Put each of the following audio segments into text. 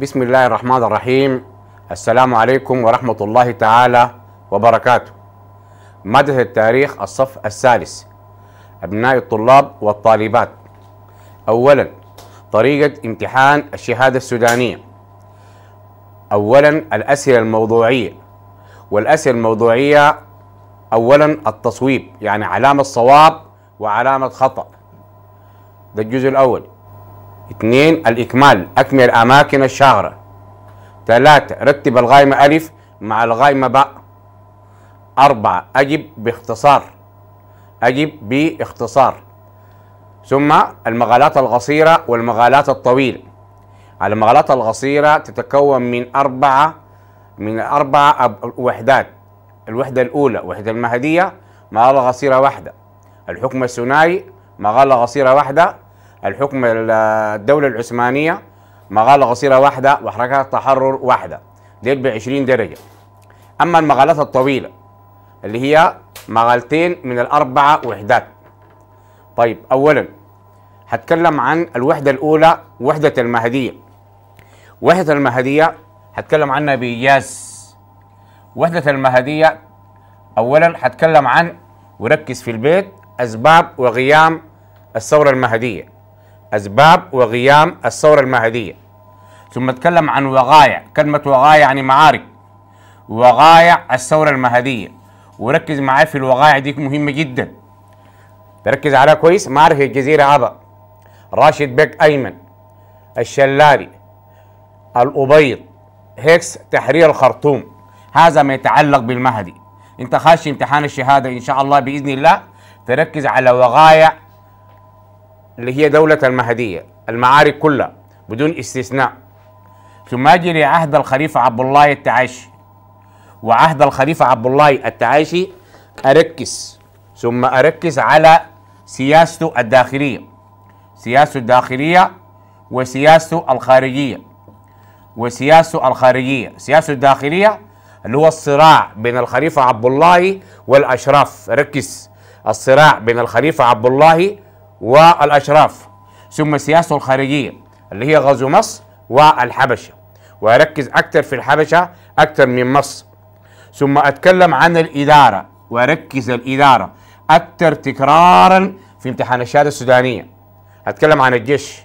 بسم الله الرحمن الرحيم السلام عليكم ورحمة الله تعالى وبركاته مادة التاريخ الصف الثالث أبناء الطلاب والطالبات أولا طريقة امتحان الشهادة السودانية أولا الأسئلة الموضوعية والأسئلة الموضوعية أولا التصويب يعني علامة صواب وعلامة خطأ ده الجزء الأول اثنين الإكمال أكمل أماكن الشهرة ثلاثة رتب الغائمة ألف مع الغائمة باء أربعة أجب باختصار أجب باختصار ثم المقالات القصيرة والمقالات الطويلة المقالات القصيرة تتكون من أربعة من أربعة وحدات الوحدة الأولى وحدة المهدية مقالة قصيرة واحدة الحكم الثنائي مقالة قصيرة واحدة الحكم الدولة العثمانية مغالة قصيرة واحدة وحركات تحرر واحدة ديل ب 20 درجة أما المغالات الطويلة اللي هي مغالتين من الأربعة وحدات طيب أولا هتكلم عن الوحدة الأولى وحدة المهدية وحدة المهدية هتكلم عنها بإيجاز وحدة المهدية أولا هتكلم عن وركز في البيت أسباب وغيام الثورة المهدية أسباب وغيام الثورة المهدية ثم اتكلم عن وقايع كلمة وقايع يعني معارك وقايع الثورة المهدية وركز معايا في الوقايع دي مهمة جدا تركز عليها كويس معارك الجزيرة عبا راشد بك أيمن الشلالي الأبيض هيكس تحرير الخرطوم هذا ما يتعلق بالمهدي انت خاش امتحان الشهادة ان شاء الله بإذن الله تركز على وقايع اللي هي دولة المهدية المعارك كلها بدون استثناء ثم يجري عهد الخليفة عبد الله التعاشي وعهد الخليفة عبد الله التعاشي أركز ثم أركز على سياسته الداخلية سياسته الداخلية وسياسته الخارجية وسياسته الخارجية سياسته الداخلية اللي هو الصراع بين الخليفة عبد الله والأشراف ركز الصراع بين الخليفة عبد الله والأشراف ثم السياسة الخارجية اللي هي غزو مصر والحبشة وأركز أكثر في الحبشة أكثر من مصر ثم أتكلم عن الإدارة وأركز الإدارة أكثر تكرارا في امتحان الشهادة السودانية أتكلم عن الجيش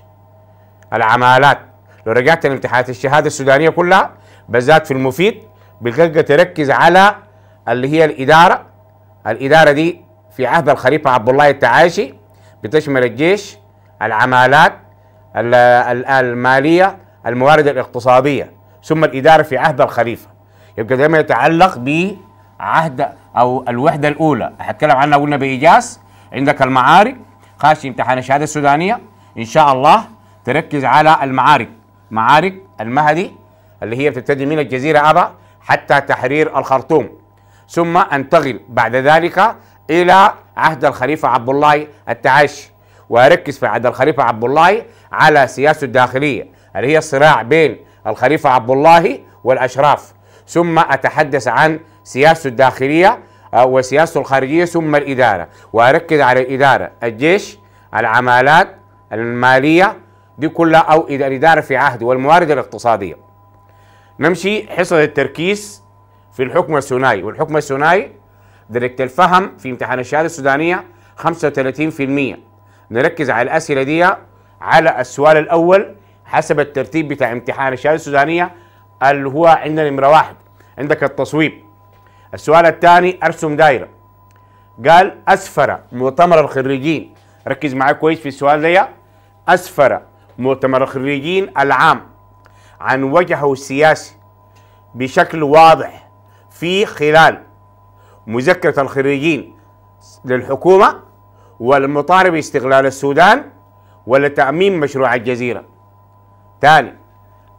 العمالات لو رجعت لامتحانات الشهادة السودانية كلها بالذات في المفيد بالغلقة تركز على اللي هي الإدارة الإدارة دي في عهد الخليفة عبد الله التعاشي بتشمل الجيش العمالات المالية الموارد الاقتصادية ثم الإدارة في عهد الخليفة يبقى ده ما يتعلق بعهد أو الوحدة الأولى هتكلم عنها قلنا بإيجاز عندك المعارك خاش امتحان الشهادة السودانية إن شاء الله تركز على المعارك معارك المهدي اللي هي بتبتدي من الجزيرة أبا حتى تحرير الخرطوم ثم أنتقل بعد ذلك الى عهد الخليفه عبد الله التعشي واركز في عهد الخليفه عبد الله على سياسته الداخليه اللي هي الصراع بين الخليفه عبد الله والاشراف ثم اتحدث عن سياسته الداخليه آه، وسياسته الخارجيه ثم الاداره واركز على الاداره الجيش العمالات الماليه دي كلها او الاداره في عهده والموارد الاقتصاديه نمشي حصة التركيز في الحكم الثنائي والحكم الثنائي درجة الفهم في امتحان الشهادة السودانية 35% نركز على الأسئلة دي على السؤال الأول حسب الترتيب بتاع امتحان الشهادة السودانية اللي هو عندنا نمرة واحد عندك التصويب السؤال الثاني أرسم دايرة قال أسفر مؤتمر الخريجين ركز معايا كويس في السؤال ده أسفر مؤتمر الخريجين العام عن وجهه السياسي بشكل واضح في خلال مذكرة الخريجين للحكومة والمطالب باستغلال السودان ولا مشروع الجزيرة ثاني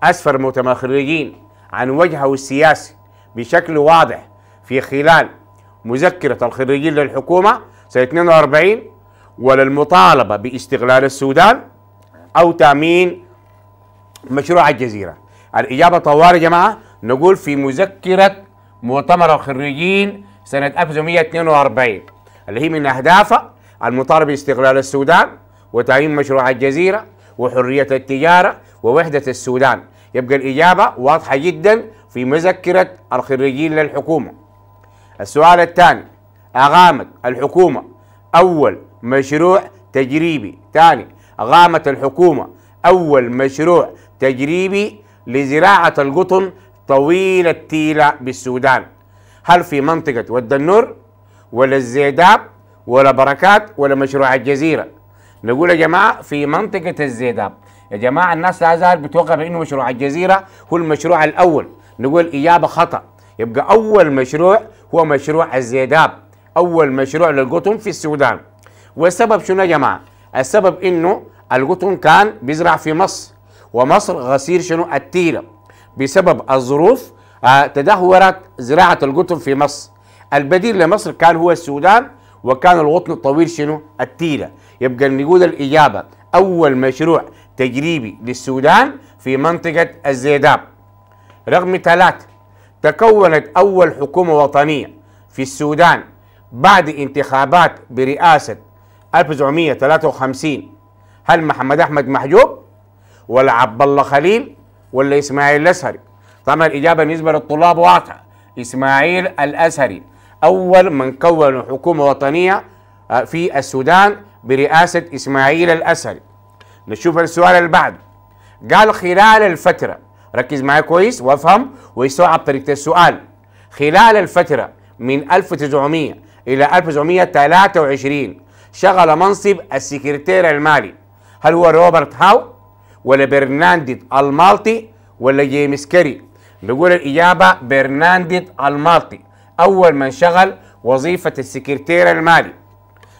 أسفر مؤتمر الخريجين عن وجهه السياسي بشكل واضح في خلال مذكرة الخريجين للحكومة سنة 42 وللمطالبة باستغلال السودان أو تأمين مشروع الجزيرة الإجابة طوال يا جماعة نقول في مذكرة مؤتمر الخريجين سنة 1942 اللي هي من أهدافها المطالبة باستقلال السودان وتعيين مشروع الجزيرة وحرية التجارة ووحدة السودان يبقى الإجابة واضحة جدا في مذكرة الخريجين للحكومة السؤال الثاني أغامت الحكومة أول مشروع تجريبي ثاني أغامت الحكومة أول مشروع تجريبي لزراعة القطن طويل التيلة بالسودان هل في منطقة ود النور ولا الزيداب ولا بركات ولا مشروع الجزيرة نقول يا جماعة في منطقة الزيداب يا جماعة الناس لا زال بتوقع بأنه مشروع الجزيرة هو المشروع الأول نقول إجابة خطأ يبقى أول مشروع هو مشروع الزيداب أول مشروع للقطن في السودان والسبب شنو يا جماعة السبب إنه القطن كان بيزرع في مصر ومصر غسير شنو التيلة بسبب الظروف آه، تدهورت زراعة القطن في مصر البديل لمصر كان هو السودان وكان القطن الطويل شنو التيلة يبقى نقول الإجابة أول مشروع تجريبي للسودان في منطقة الزيداب رقم ثلاثة تكونت أول حكومة وطنية في السودان بعد انتخابات برئاسة 1953 هل محمد أحمد محجوب ولا عبد الله خليل ولا إسماعيل الأزهري طبعا الإجابة بالنسبة للطلاب واضحة إسماعيل الأزهري أول من كون حكومة وطنية آه، في السودان برئاسة إسماعيل الأزهري نشوف السؤال اللي بعده قال خلال الفترة ركز معي كويس وافهم ويستوعب طريقة السؤال خلال الفترة من 1900 إلى 1923 شغل منصب السكرتير المالي هل هو روبرت هاو ولا برنانديت المالطي ولا جيمس كيري بيقول الإجابة برنانديت المالطي أول من شغل وظيفة السكرتير المالي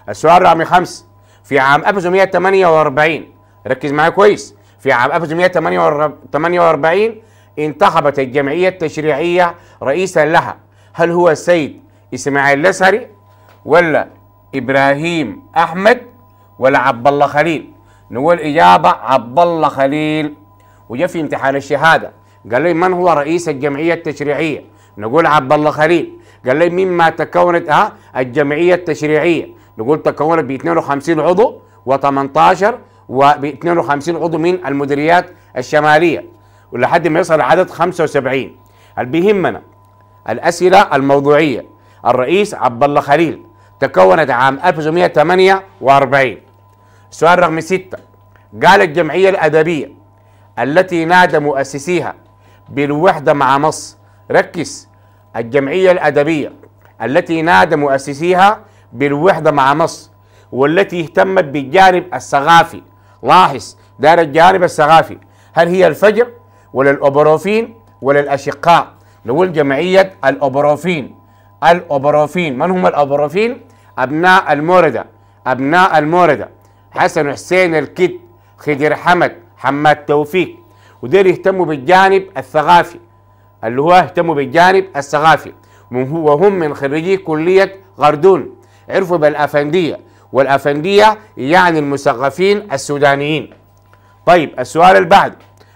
السؤال رقم خمسة في عام 1948 ركز معي كويس في عام 1948 انتخبت الجمعية التشريعية رئيسا لها هل هو السيد إسماعيل لسري ولا إبراهيم أحمد ولا عبد الله خليل نقول إجابة عبد الله خليل وجا في امتحان الشهادة قال لي من هو رئيس الجمعية التشريعية نقول عبد الله خليل قال لي مما تكونت ها الجمعية التشريعية نقول تكونت ب 52 عضو و18 و 52 عضو من المديريات الشمالية ولحد ما يصل عدد 75 اللي بيهمنا الأسئلة الموضوعية الرئيس عبد الله خليل تكونت عام 1948 سؤال رقم 6 قال الجمعية الأدبية التي نادى مؤسسيها بالوحدة مع مصر ركز الجمعية الأدبية التي نادى مؤسسيها بالوحدة مع مصر والتي اهتمت بالجانب الثقافي لاحظ دار الجانب الثقافي هل هي الفجر ولا الأوبروفين ولا الأشقاء نقول جمعية الأوبروفين الأوبروفين من هم الأوبروفين؟ أبناء الموردة أبناء الموردة حسن حسين الكد خضر حمد حماد توفيق ودير يهتموا بالجانب الثقافي اللي هو اهتموا بالجانب الثقافي وهم من خريجي كلية غردون عرفوا بالأفندية والأفندية يعني المثقفين السودانيين طيب السؤال البعد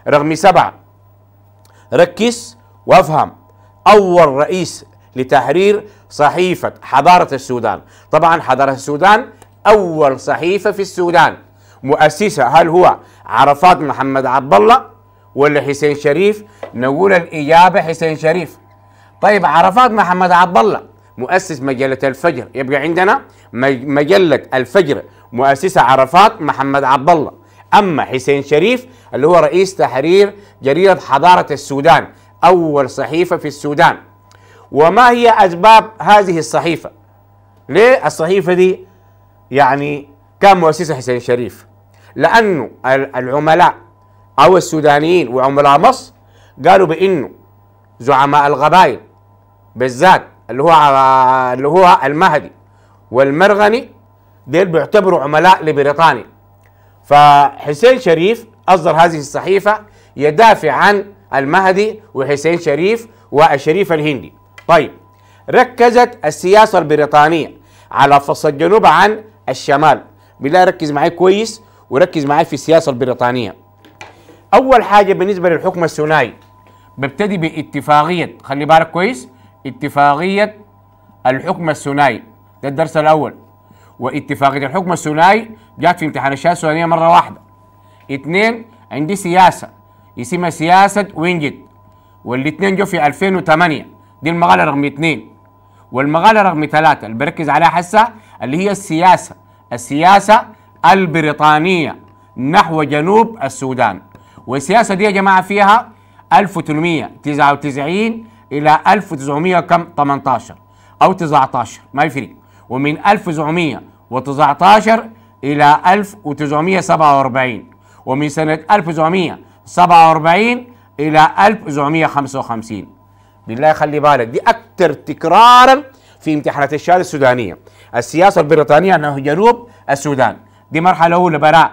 رقم سبعة ركز وافهم أول رئيس لتحرير صحيفة حضارة السودان طبعا حضارة السودان أول صحيفة في السودان مؤسسها هل هو عرفات محمد عبد الله ولا حسين شريف نقول الاجابه حسين شريف طيب عرفات محمد عبد الله مؤسس مجله الفجر يبقى عندنا مجله الفجر مؤسسه عرفات محمد عبد الله اما حسين شريف اللي هو رئيس تحرير جريده حضاره السودان اول صحيفه في السودان وما هي اسباب هذه الصحيفه ليه الصحيفه دي يعني كان مؤسسها حسين شريف لانه العملاء أو السودانيين وعملاء مصر قالوا بأنه زعماء القبائل بالذات اللي هو اللي هو المهدي والمرغني ديل بيعتبروا عملاء لبريطانيا فحسين شريف أصدر هذه الصحيفة يدافع عن المهدي وحسين شريف والشريف الهندي طيب ركزت السياسة البريطانية على فصل الجنوب عن الشمال بالله ركز معي كويس وركز معي في السياسة البريطانية اول حاجه بالنسبه للحكم الثنائي ببتدي باتفاقيه خلي بالك كويس اتفاقيه الحكم الثنائي ده الدرس الاول واتفاقيه الحكم الثنائي جات في امتحان الشهاده السودانيه مره واحده اثنين عندي سياسه اسمها سياسه وينجت والاثنين جو في 2008 دي المقاله رقم اثنين والمقاله رقم ثلاثه اللي بركز عليها حسه اللي هي السياسه السياسه البريطانيه نحو جنوب السودان والسياسه دي يا جماعه فيها 1899 الى 1900 كم 18 او 19 ما يفرق ومن 1919 الى 1947 ومن سنه 1947 الى 1955 بالله خلي بالك دي اكثر تكرارا في امتحانات الشهاده السودانيه السياسه البريطانيه انه جنوب السودان دي مرحله اولى براء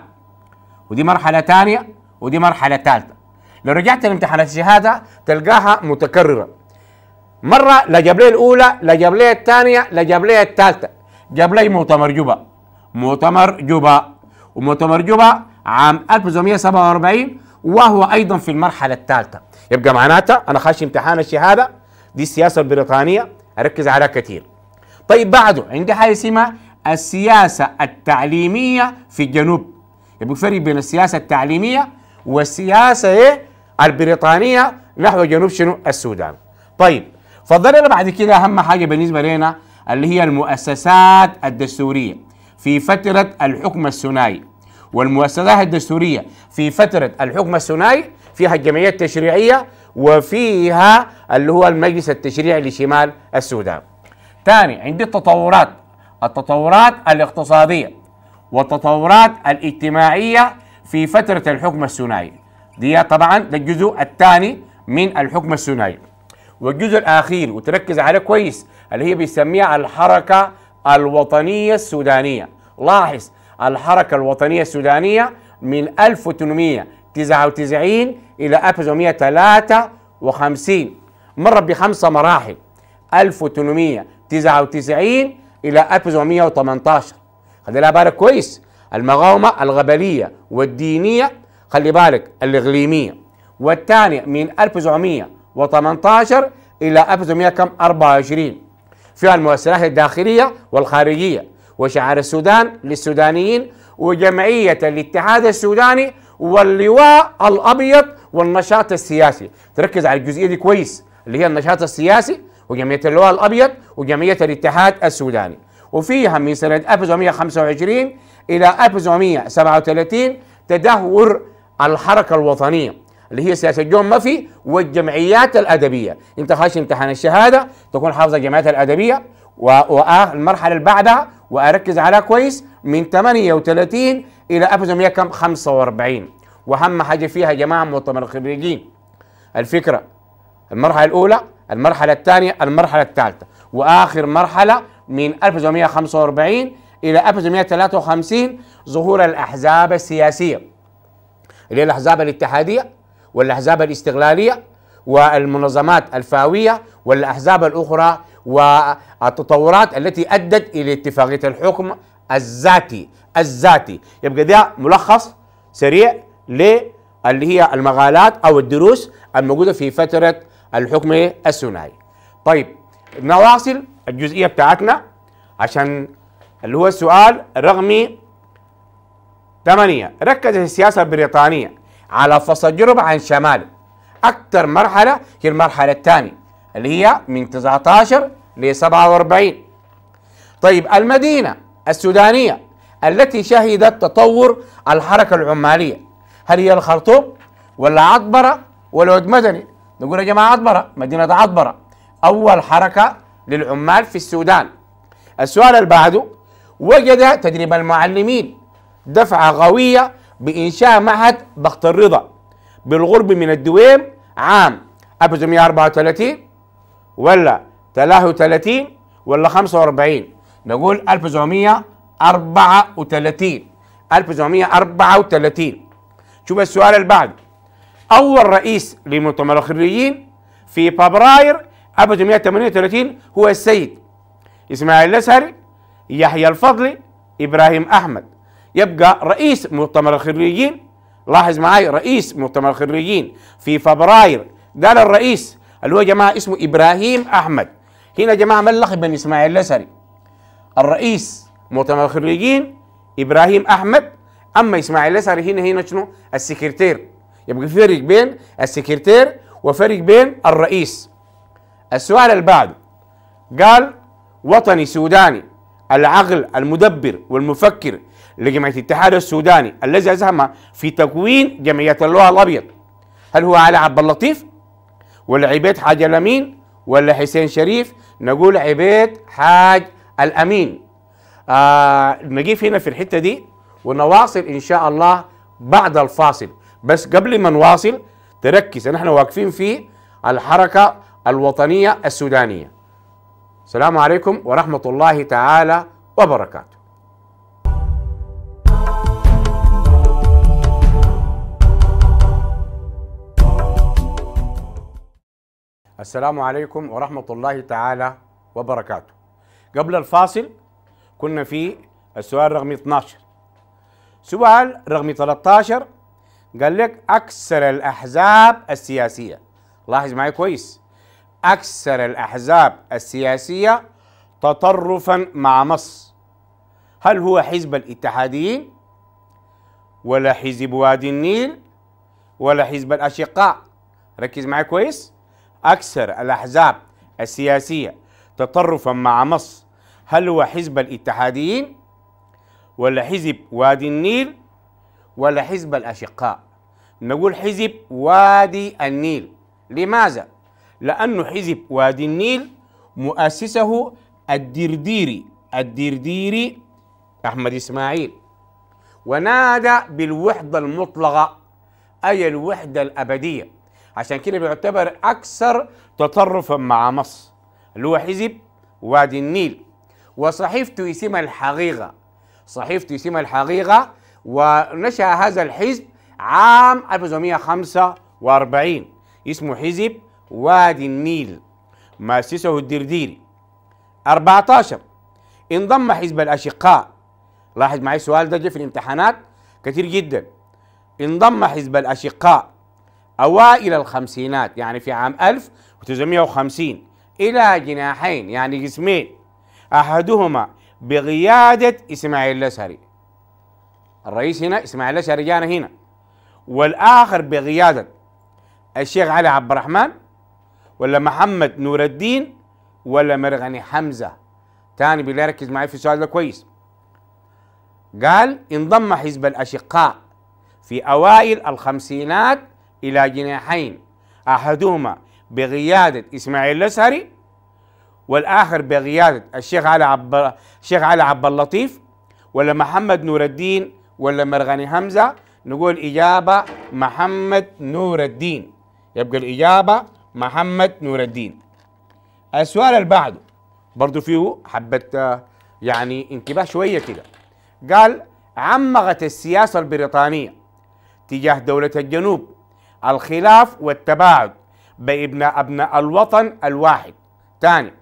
ودي مرحله ثانيه ودي مرحلة ثالثة لو رجعت لامتحانات الشهادة تلقاها متكررة مرة لا جاب لي الأولى لا جاب لي الثانية لا جاب لي الثالثة جاب لي مؤتمر جوبا مؤتمر جوبا ومؤتمر جوبا عام 1947 وهو أيضا في المرحلة الثالثة يبقى معناتها أنا خاش امتحان الشهادة دي السياسة البريطانية أركز عليها كثير طيب بعده عندي حاجة اسمها السياسة التعليمية في الجنوب يبقى فرق بين السياسة التعليمية والسياسة إيه البريطانية نحو جنوب شنو السودان طيب فضلنا بعد كده أهم حاجة بالنسبة لنا اللي هي المؤسسات الدستورية في فترة الحكم الثنائي والمؤسسات الدستورية في فترة الحكم الثنائي فيها الجمعية التشريعية وفيها اللي هو المجلس التشريعي لشمال السودان ثاني عندي التطورات التطورات الاقتصادية والتطورات الاجتماعية في فترة الحكم الثنائي دي طبعا ده الجزء الثاني من الحكم الثنائي والجزء الأخير وتركز عليه كويس اللي هي بيسميها الحركة الوطنية السودانية لاحظ الحركة الوطنية السودانية من 1899 إلى 1853 مرت بخمسة مراحل 1899 إلى 1818 خلي لها بالك كويس المقاومة الغبلية والدينية خلي بالك الإغليمية والثانية من 1918 إلى 1924 فيها المؤسسات الداخلية والخارجية وشعار السودان للسودانيين وجمعية الاتحاد السوداني واللواء الأبيض والنشاط السياسي تركز على الجزئية دي كويس اللي هي النشاط السياسي وجمعية اللواء الأبيض وجمعية الاتحاد السوداني وفيها من سنة 1925 إلى 1937 تدهور الحركة الوطنية اللي هي سياسة جون مافي والجمعيات الأدبية أنت خاش امتحان الشهادة تكون حافظ الجمعيات الأدبية والمرحلة اللي بعدها وأركز على كويس من 38 إلى 1945 وأهم حاجة فيها يا جماعة مؤتمر الخريجين الفكرة المرحلة الأولى المرحلة الثانية المرحلة الثالثة وآخر مرحلة من 1945 إلى 1953 ظهور الأحزاب السياسية اللي هي الأحزاب الاتحادية والأحزاب الاستغلالية والمنظمات الفاوية والأحزاب الأخرى والتطورات التي أدت إلى اتفاقية الحكم الذاتي الذاتي يبقى ده ملخص سريع اللي هي المقالات أو الدروس الموجودة في فترة الحكم الثنائي طيب نواصل الجزئية بتاعتنا عشان اللي هو السؤال الرقمي 8 ركزت السياسة البريطانية على فصل جنوب عن شمال أكثر مرحلة هي المرحلة الثانية اللي هي من 19 ل 47 طيب المدينة السودانية التي شهدت تطور الحركة العمالية هل هي الخرطوم ولا عطبرة ولا مدني نقول يا جماعة عطبرة مدينة عطبرة أول حركة للعمال في السودان السؤال اللي بعده وجد تدريب المعلمين دفعة قوية بإنشاء معهد ضغط الرضا بالغرب من الدويم عام 1934 ولا 33 ولا 45 نقول 1934 1934 شوف السؤال اللي بعد أول رئيس لمؤتمر الخريجين في فبراير 1938 هو السيد إسماعيل الأزهري يحيى الفضلي إبراهيم أحمد يبقى رئيس مؤتمر الخريجين لاحظ معي رئيس مؤتمر الخريجين في فبراير قال الرئيس اللي هو جماعة اسمه إبراهيم أحمد هنا جماعة ملخ بن إسماعيل الأسري الرئيس مؤتمر الخريجين إبراهيم أحمد أما إسماعيل الأسري هنا هنا شنو السكرتير يبقى في فرق بين السكرتير وفرق بين الرئيس السؤال اللي بعده قال وطني سوداني العقل المدبر والمفكر لجمعية الاتحاد السوداني الذي أسهم في تكوين جمعية اللواء الأبيض هل هو علي عبد اللطيف ولا عبيد حاج الأمين ولا حسين شريف نقول عبيد حاج الأمين آه نجيب هنا في الحتة دي ونواصل إن شاء الله بعد الفاصل بس قبل ما نواصل تركز نحن واقفين في الحركة الوطنية السودانية السلام عليكم ورحمة الله تعالى وبركاته السلام عليكم ورحمة الله تعالى وبركاته قبل الفاصل كنا في السؤال رقم 12 سؤال رقم 13 قال لك أكثر الأحزاب السياسية لاحظ معي كويس أكثر الأحزاب السياسية تطرفا مع مصر هل هو حزب الاتحاديين ولا حزب وادي النيل ولا حزب الأشقاء ركز معي كويس أكثر الأحزاب السياسية تطرفا مع مصر هل هو حزب الاتحاديين ولا حزب وادي النيل ولا حزب الأشقاء نقول حزب وادي النيل لماذا؟ لأنه حزب وادي النيل مؤسسه الدرديري الدرديري أحمد إسماعيل ونادى بالوحدة المطلقة أي الوحدة الأبدية عشان كده بيعتبر أكثر تطرفا مع مصر اللي هو حزب وادي النيل وصحيفته اسمها الحقيقة صحيفته اسمها الحقيقة ونشأ هذا الحزب عام 1945 اسمه حزب وادي النيل مؤسسه الدرديري 14 انضم حزب الأشقاء لاحظ معي السؤال ده جه في الامتحانات كثير جدا انضم حزب الأشقاء أوائل الخمسينات يعني في عام 1950 إلى جناحين يعني جسمين أحدهما بقيادة إسماعيل الاسهري الرئيس هنا إسماعيل الاسهري جانا هنا والآخر بقيادة الشيخ علي عبد الرحمن ولا محمد نور الدين ولا مرغني حمزة تاني بالله ركز معي في السؤال ده كويس قال انضم حزب الأشقاء في أوائل الخمسينات إلى جناحين أحدهما بقيادة إسماعيل الأسهري والآخر بقيادة الشيخ علي عب الشيخ علي عبد اللطيف ولا محمد نور الدين ولا مرغني حمزة نقول إجابة محمد نور الدين يبقى الإجابة محمد نور الدين السؤال اللي بعده برضه فيه حبة يعني انتباه شوية كده قال عمغت السياسة البريطانية تجاه دولة الجنوب الخلاف والتباعد بين أبناء الوطن الواحد ثاني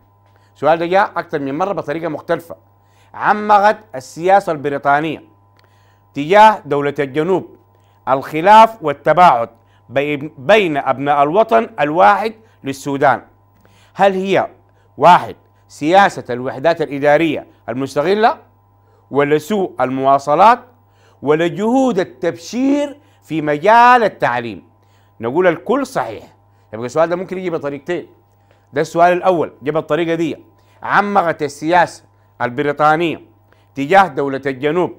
السؤال ده جاء أكثر من مرة بطريقة مختلفة عمغت السياسة البريطانية تجاه دولة الجنوب الخلاف والتباعد بين أبناء الوطن الواحد للسودان هل هي واحد سياسة الوحدات الإدارية المستغلة ولا سوء المواصلات ولا جهود التبشير في مجال التعليم نقول الكل صحيح يبقى السؤال ده ممكن يجي بطريقتين ده السؤال الأول جاب الطريقة دي عمقت السياسة البريطانية تجاه دولة الجنوب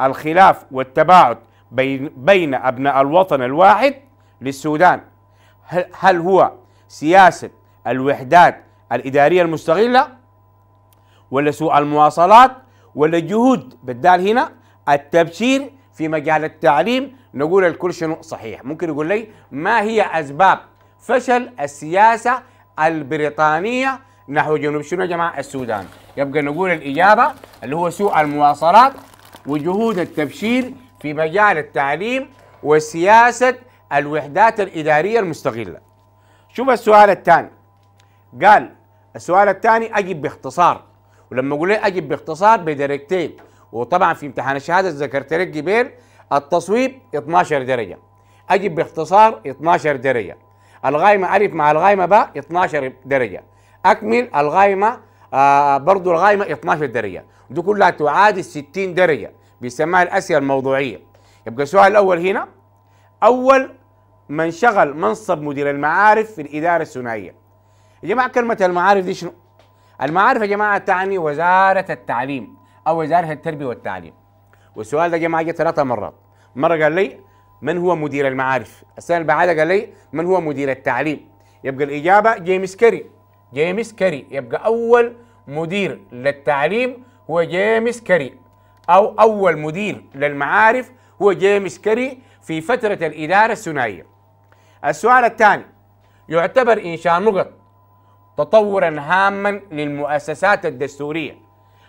الخلاف والتباعد بين, بين أبناء الوطن الواحد للسودان هل هو سياسة الوحدات الإدارية المستغلة ولا سوء المواصلات ولا جهود بدال هنا التبشير في مجال التعليم نقول الكل شنو صحيح ممكن يقول لي ما هي أسباب فشل السياسة البريطانية نحو جنوب شنو يا جماعة السودان يبقى نقول الإجابة اللي هو سوء المواصلات وجهود التبشير في مجال التعليم وسياسة الوحدات الإدارية المستغلة شوف السؤال الثاني قال السؤال الثاني أجب باختصار ولما أقول له أجب باختصار بدرجتين وطبعا في امتحان الشهادة ذكرت لك جبير التصويب 12 درجة أجب باختصار 12 درجة الغايمة ألف مع الغايمة باء 12 درجة أكمل الغايمة آه برضو الغايمة 12 درجة دي كلها تعادل 60 درجة بيسموها الأسئلة الموضوعية يبقى السؤال الأول هنا أول من شغل منصب مدير المعارف في الإدارة الثنائية يا جماعة كلمة المعارف دي شنو؟ المعارف يا جماعة تعني وزارة التعليم أو وزارة التربية والتعليم والسؤال ده يا جماعة جاء ثلاثة مرات مرة قال لي من هو مدير المعارف؟ السنة اللي بعدها قال لي من هو مدير التعليم؟ يبقى الإجابة جيمس كاري جيمس كاري يبقى أول مدير للتعليم هو جيمس كاري أو أول مدير للمعارف هو جيمس كاري في فترة الإدارة الثنائية السؤال الثاني يعتبر إنشاء نقط تطورا هاما للمؤسسات الدستورية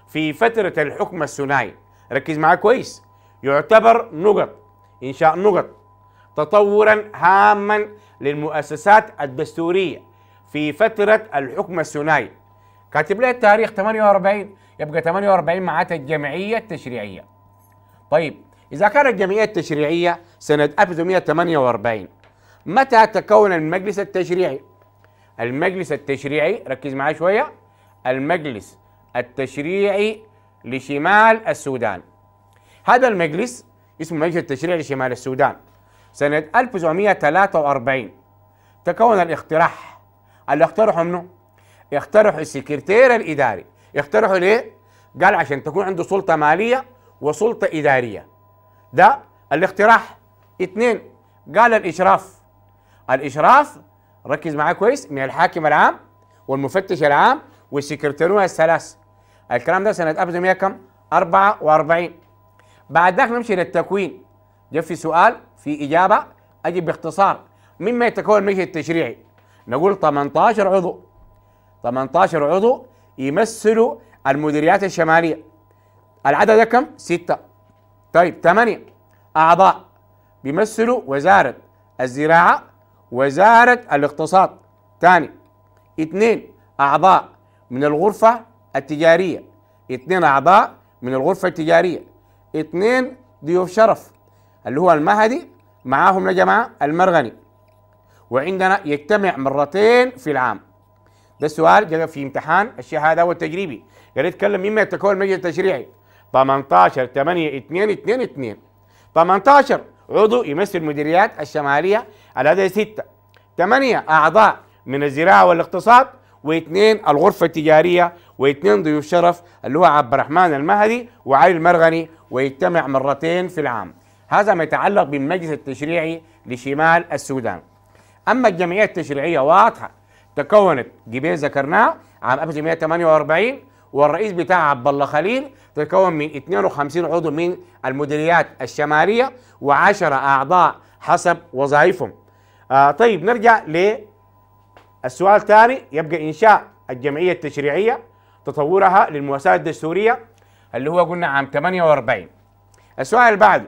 في فترة الحكم الثنائي ركز معي كويس يعتبر نقط إنشاء نقط تطورا هاما للمؤسسات الدستورية في فترة الحكم الثنائي كاتب لي التاريخ 48 يبقى 48 معناتها الجمعية التشريعية طيب إذا كانت الجمعية التشريعية سنة 1948 متى تكون المجلس التشريعي؟ المجلس التشريعي ركز معي شوية المجلس التشريعي لشمال السودان هذا المجلس اسمه مجلس التشريع لشمال السودان سنة 1943 تكون الاقتراح اللي اقترحوا منه اقترحوا السكرتير الإداري اقترحوا ليه؟ قال عشان تكون عنده سلطة مالية وسلطة إدارية ده الاقتراح اثنين قال الإشراف الإشراف ركز معاه كويس من الحاكم العام والمفتش العام والسكرتيرون الثلاث الكلام ده سنة 1100 كم؟ 44 بعد ذاك نمشي للتكوين جاء في سؤال في إجابة اجب باختصار مما يتكون المجلس التشريعي نقول 18 عضو 18 عضو يمثلوا المديريات الشمالية العدد كم؟ ستة طيب ثمانية أعضاء بيمثلوا وزارة الزراعة وزارة الاقتصاد ثاني اثنين أعضاء من الغرفة التجارية اثنين أعضاء من الغرفة التجارية اثنين ضيوف شرف اللي هو المهدي معاهم يا جماعة المرغني وعندنا يجتمع مرتين في العام ده السؤال جاء في امتحان الشهادة والتجريبي قال يتكلم مما يتكون المجلس التشريعي 18 8 2 2 2 18 عضو يمثل المديريات الشمالية على ستة 8 أعضاء من الزراعة والاقتصاد واثنين الغرفة التجارية واثنين ضيوف شرف اللي هو عبد الرحمن المهدي وعلي المرغني ويجتمع مرتين في العام هذا ما يتعلق بالمجلس التشريعي لشمال السودان أما الجمعية التشريعية واضحة تكونت جبيل ذكرناه عام 1948 والرئيس بتاعها عبد الله خليل تتكون من 52 عضو من المديريات الشماليه و10 اعضاء حسب وظائفهم. آه طيب نرجع للسؤال الثاني يبقى انشاء الجمعيه التشريعيه تطورها للمؤسسات الدستوريه اللي هو قلنا عام 48. السؤال اللي بعده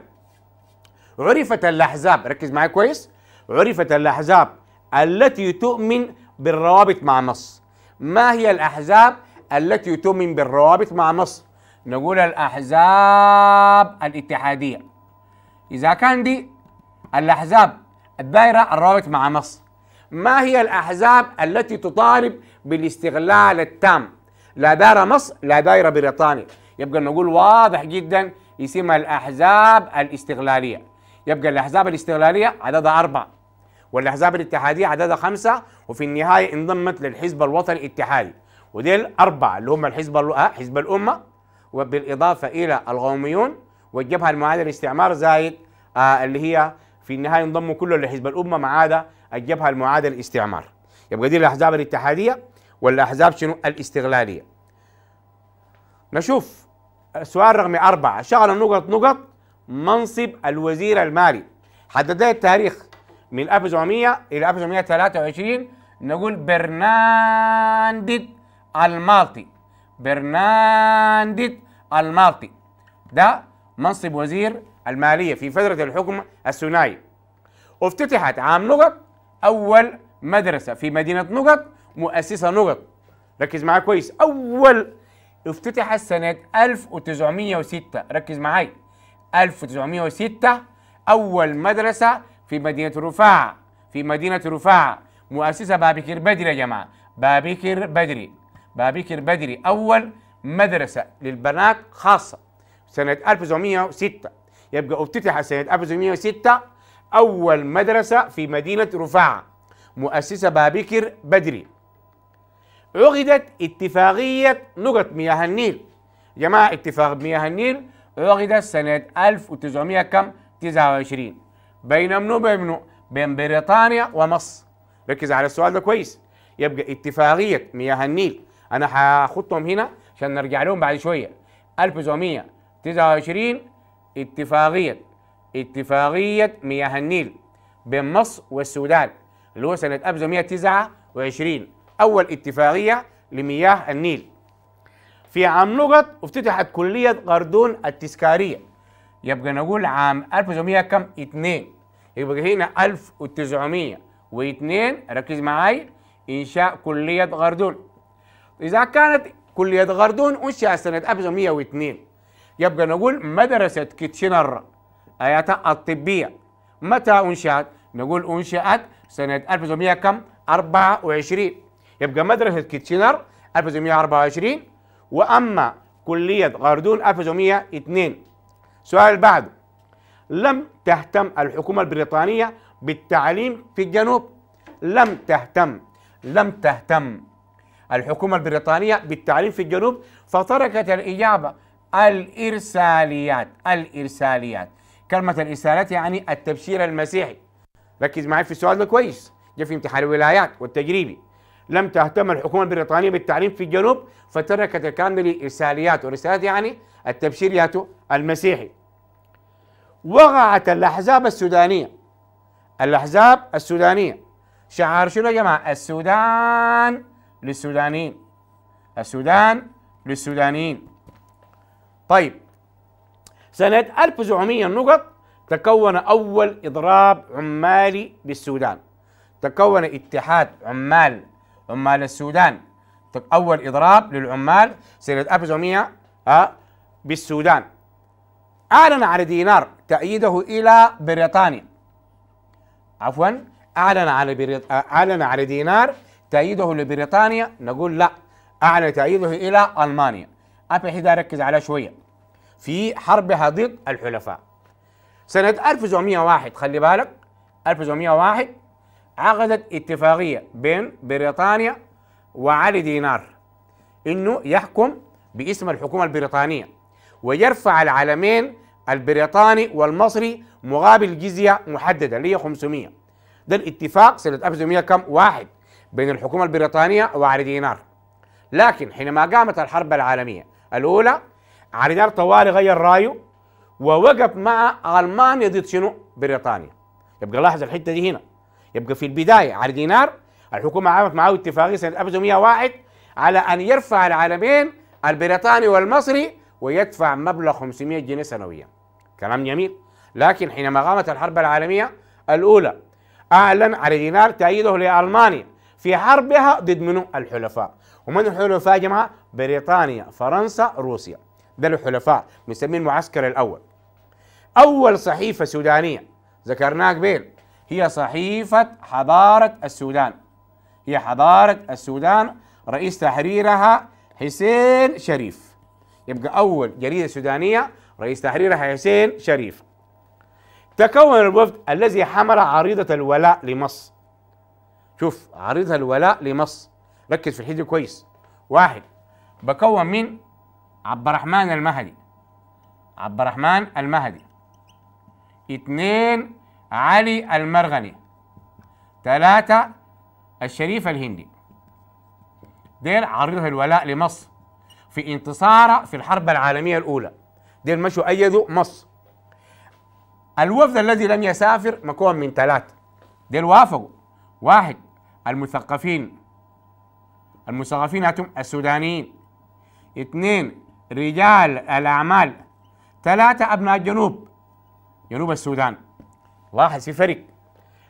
عرفت الاحزاب ركز معي كويس عرفت الاحزاب التي تؤمن بالروابط مع مصر ما هي الاحزاب التي تؤمن بالروابط مع مصر نقول الأحزاب الاتحادية إذا كان دي الأحزاب الدائرة الروابط مع مصر ما هي الأحزاب التي تطالب بالاستغلال التام لا دائرة مصر لا دائرة بريطانيا يبقى نقول واضح جدا اسمها الأحزاب الاستغلالية يبقى الأحزاب الاستغلالية عددها أربعة والأحزاب الاتحادية عددها خمسة وفي النهاية انضمت للحزب الوطني الاتحادي وديل أربعة اللي هم الحزب آه، حزب الأمة وبالإضافة إلى الغوميون والجبهة المعادية للاستعمار زائد آه اللي هي في النهاية انضموا كلهم لحزب الأمة ما عدا الجبهة المعادية للاستعمار يبقى دي الأحزاب الاتحادية والأحزاب شنو الاستغلالية نشوف السؤال رقم أربعة شغل نقط نقط منصب الوزير المالي حددها التاريخ من 1900 إلى 1923 نقول برناندد المالطي برنانديت المالطي ده منصب وزير المالية في فترة الحكم السناي افتتحت عام نقط أول مدرسة في مدينة نقط مؤسسة نقط ركز معايا كويس أول افتتحت سنة 1906 ركز معايا 1906 أول مدرسة في مدينة رفاعة في مدينة رفاعة مؤسسة بابكر بدري يا جماعة بابكر بدري بابكر بدري أول مدرسة للبنات خاصة سنة 1906 يبقى افتتح سنة 1906 أول مدرسة في مدينة رفاعة مؤسسة بابكر بدري عقدت اتفاقية نقط مياه النيل جماعة اتفاق مياه النيل عقدت سنة 1900 كم 29 بين منو بين منو بين بريطانيا ومصر ركز على السؤال ده كويس يبقى اتفاقية مياه النيل انا هاخدهم هنا عشان نرجع لهم بعد شويه 1929 اتفاقيه اتفاقيه مياه النيل بين مصر والسودان اللي هو سنه 1929 اول اتفاقيه لمياه النيل في عام نقط افتتحت كليه قردون التذكاريه يبقى نقول عام 1900 كم 2 يبقى هنا 1902 ركز معاي انشاء كليه قردون إذا كانت كلية غردون أنشأ سنة 1902 يبقى نقول مدرسة كيتشنر آياتها الطبية متى أنشأت؟ نقول أنشأت سنة 1900 كم؟ 24 يبقى مدرسة كيتشنر 1924 وأما كلية غردون 1902 سؤال بعد لم تهتم الحكومة البريطانية بالتعليم في الجنوب لم تهتم لم تهتم الحكومة البريطانية بالتعريف في الجنوب فتركت الإجابة الإرساليات الإرساليات كلمة الإرسالات يعني التبشير المسيحي ركز معي في السؤال ده كويس جاء في امتحان الولايات والتجريبي لم تهتم الحكومة البريطانية بالتعليم في الجنوب فتركت الكلام إرساليات والإرساليات يعني التبشيريات المسيحي وقعت الأحزاب السودانية الأحزاب السودانية شعار شنو يا جماعة السودان للسودانيين السودان للسودانيين طيب سنة 1900 نقط تكون أول إضراب عمالي بالسودان تكون اتحاد عمال عمال السودان أول إضراب للعمال سنة 1900 آه، بالسودان أعلن على دينار تأييده إلى بريطانيا عفوا أعلن على بريط... آه، أعلن على دينار تأييده لبريطانيا نقول لا أعلى تأييده إلى ألمانيا أبي حدا ركز على شوية في حربها ضد الحلفاء سنة 1901 خلي بالك 1901 عقدت اتفاقية بين بريطانيا وعلي دينار إنه يحكم باسم الحكومة البريطانية ويرفع العلمين البريطاني والمصري مقابل جزية محددة اللي هي 500 ده الاتفاق سنة 1900 بين الحكومة البريطانية وعلى دينار لكن حينما قامت الحرب العالمية الأولى على دينار طوالي غير رايه ووقف مع ألمانيا ضد شنو؟ بريطانيا يبقى لاحظ الحتة دي هنا يبقى في البداية على دينار الحكومة عملت معه اتفاقية سنة 1901 على أن يرفع العالمين البريطاني والمصري ويدفع مبلغ 500 جنيه سنويا كلام جميل لكن حينما قامت الحرب العالمية الأولى أعلن على دينار تأييده لألمانيا في حربها ضد منو الحلفاء ومن الحلفاء يا جماعه بريطانيا فرنسا روسيا ده الحلفاء بنسميه المعسكر الاول اول صحيفه سودانيه ذكرناها قبل هي صحيفه حضاره السودان هي حضاره السودان رئيس تحريرها حسين شريف يبقى اول جريده سودانيه رئيس تحريرها حسين شريف تكون الوفد الذي حمل عريضه الولاء لمصر شوف عارضها الولاء لمصر ركز في الحديث كويس واحد بكون من عبد الرحمن المهدي عبد الرحمن المهدي اثنين علي المرغني ثلاثة الشريف الهندي ديل عارضها الولاء لمصر في انتصاره في الحرب العالمية الأولى ديل مشوا أيدوا مصر الوفد الذي لم يسافر مكون من ثلاثة ديل وافقوا واحد المثقفين المثقفين هاتم السودانيين اثنين رجال الأعمال ثلاثة أبناء الجنوب جنوب السودان لاحظ في فرق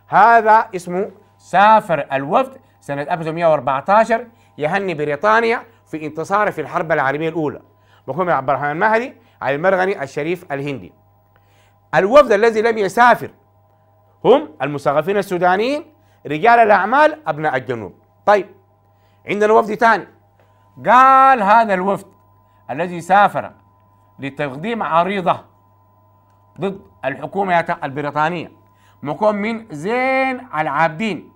هذا اسمه سافر الوفد سنة 1914 يهني بريطانيا في انتصاره في الحرب العالمية الأولى مقوم عبد الرحمن المهدي على المرغني الشريف الهندي الوفد الذي لم يسافر هم المثقفين السودانيين رجال الأعمال أبناء الجنوب طيب عندنا وفد ثاني قال هذا الوفد الذي سافر لتقديم عريضة ضد الحكومة البريطانية مكون من زين العابدين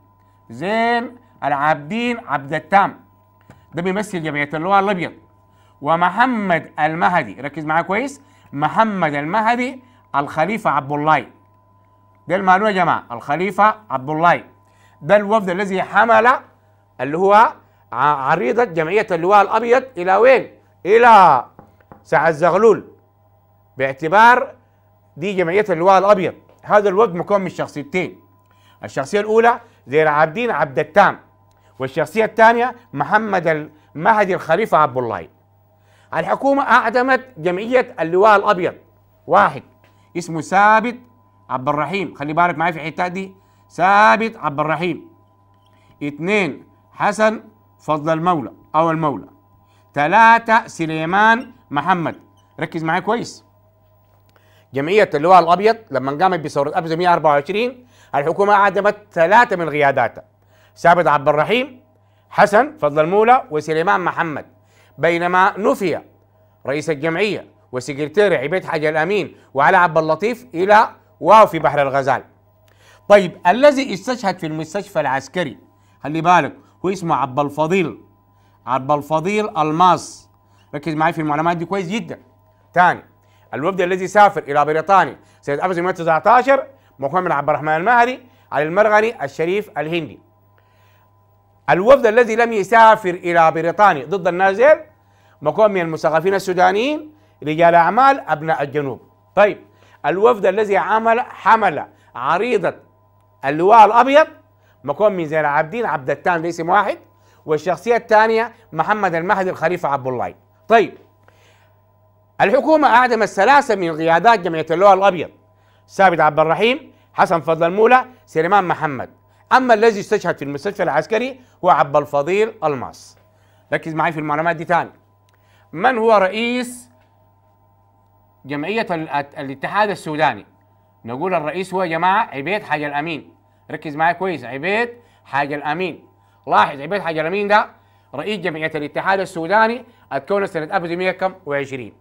زين العابدين عبد التام ده بيمثل جمعية اللواء الأبيض ومحمد المهدي ركز معاه كويس محمد المهدي الخليفة عبد الله ده المعلومة يا جماعة الخليفة عبد الله ده الوفد الذي حمل اللي هو عريضة جمعية اللواء الأبيض إلى وين؟ إلى سعد زغلول باعتبار دي جمعية اللواء الأبيض هذا الوفد مكون من شخصيتين الشخصية الأولى زين العابدين عبد التام والشخصية الثانية محمد المهدي الخليفة عبد الله الحكومة أعدمت جمعية اللواء الأبيض واحد اسمه ثابت عبد الرحيم خلي بالك معي في الحتات دي ثابت عبد الرحيم اثنين حسن فضل المولى أو المولى ثلاثة سليمان محمد ركز معي كويس جمعية اللواء الأبيض لما قامت بثورة 1924 الحكومة عدمت ثلاثة من قياداتها ثابت عبد الرحيم حسن فضل المولى وسليمان محمد بينما نفي رئيس الجمعية وسكرتير عبيد حاج الأمين وعلى عبد اللطيف إلى واو في بحر الغزال طيب الذي استشهد في المستشفى العسكري خلي بالك هو اسمه عبد الفضيل عبد الفضيل الماس ركز معي في المعلومات دي كويس جدا ثاني الوفد الذي سافر الى بريطانيا سنه 1919 مكون من عبد الرحمن المهري علي المرغني الشريف الهندي الوفد الذي لم يسافر الى بريطانيا ضد النازل مكون من المثقفين السودانيين رجال اعمال ابناء الجنوب طيب الوفد الذي عمل حمل عريضه اللواء الابيض مكون من زين العابدين عبد التام ده اسم واحد والشخصيه الثانيه محمد المهدي الخليفه عبد الله طيب الحكومه اعدمت ثلاثه من قيادات جمعيه اللواء الابيض ثابت عبد الرحيم حسن فضل المولى سليمان محمد اما الذي استشهد في المستشفى العسكري هو عبد الفضيل الماس ركز معي في المعلومات دي ثاني من هو رئيس جمعيه الاتحاد السوداني نقول الرئيس هو يا جماعه عبيد حاج الامين ركز معايا كويس عبيد حاج الأمين لاحظ عبيد حاج الأمين ده رئيس جمعية الاتحاد السوداني اتكونت سنة 1920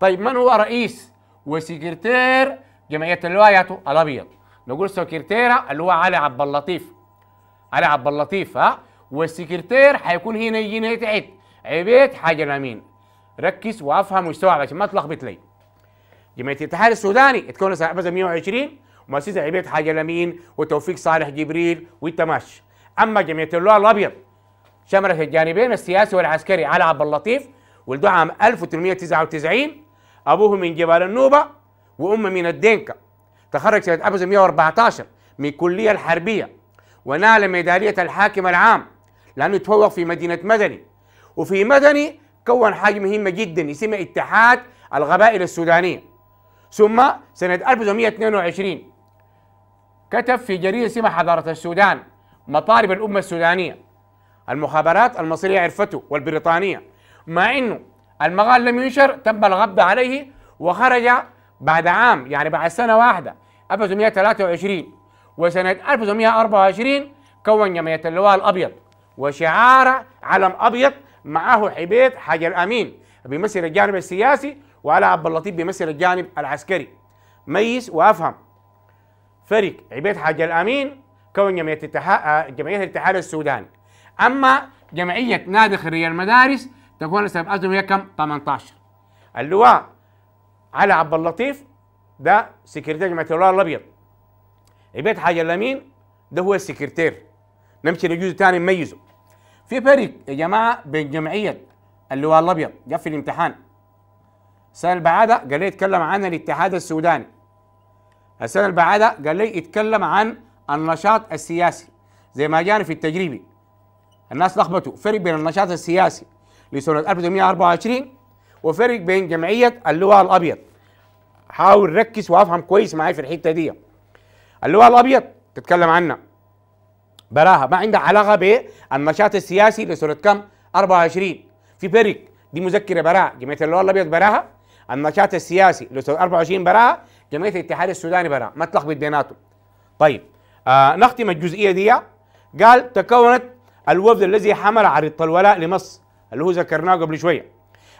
طيب من هو رئيس وسكرتير جمعية الولايات الأبيض نقول سكرتيرة اللي هو علي عبد اللطيف علي عبد اللطيف ها والسكرتير حيكون هنا يجينا تحت عبيد حاج الأمين ركز وافهم واستوعب عشان ما تلخبط لي جمعية الاتحاد السوداني اتكونت سنة 1920 ومؤسسه عبيد حاجه لمين وتوفيق صالح جبريل والتماش اما جمعيه اللواء الابيض شملت الجانبين السياسي والعسكري علي عبد اللطيف ولد عام 1899 ابوه من جبال النوبه وامه من الدينكا تخرج سنه 1914 من كليه الحربيه ونال ميداليه الحاكم العام لانه تفوق في مدينه مدني وفي مدني كون حاجه مهمه جدا اسمها اتحاد القبائل السودانيه ثم سنه 1922 كتب في جريدة اسمها حضارة السودان مطالب الأمة السودانية المخابرات المصرية عرفته والبريطانية مع أنه المقال لم ينشر تم الغب عليه وخرج بعد عام يعني بعد سنة واحدة 1923 وسنة 1924 كون جمعية اللواء الأبيض وشعار علم أبيض معه حبيت حاج الامين بيمثل الجانب السياسي وعلى عبد اللطيف بيمثل الجانب العسكري ميز وأفهم فريق عبيد حاج الامين كون جمعيه التحا... آه، جمعيه الاتحاد السوداني اما جمعيه نادي خريج المدارس تكون سبب ازمه كم 18 اللواء علي عبد اللطيف ده سكرتير جمعيه اللواء الابيض عبيد حاج الامين ده هو السكرتير نمشي للجزء الثاني نميزه في فرق يا جماعه بين جمعيه اللواء الابيض جاء في الامتحان السنه اللي بعدها قال لي يتكلم عن الاتحاد السوداني السنة اللي بعدها قال لي اتكلم عن النشاط السياسي زي ما جاني في التجريبي الناس لخبطوا فرق بين النشاط السياسي لسنة 1924 وفرق بين جمعية اللواء الأبيض حاول ركز وافهم كويس معايا في الحتة دي اللواء الأبيض تتكلم عنه براها ما عندها علاقة بالنشاط السياسي لسنة كم 24 في فرق دي مذكرة براها جمعية اللواء الأبيض براها النشاط السياسي لسنة 24 براءة جمعيه الاتحاد السوداني برا ما تلخبط بيناتهم طيب آه نختم الجزئيه دي قال تكونت الوفد الذي حمل عريضه الولاء لمصر اللي هو ذكرناه قبل شويه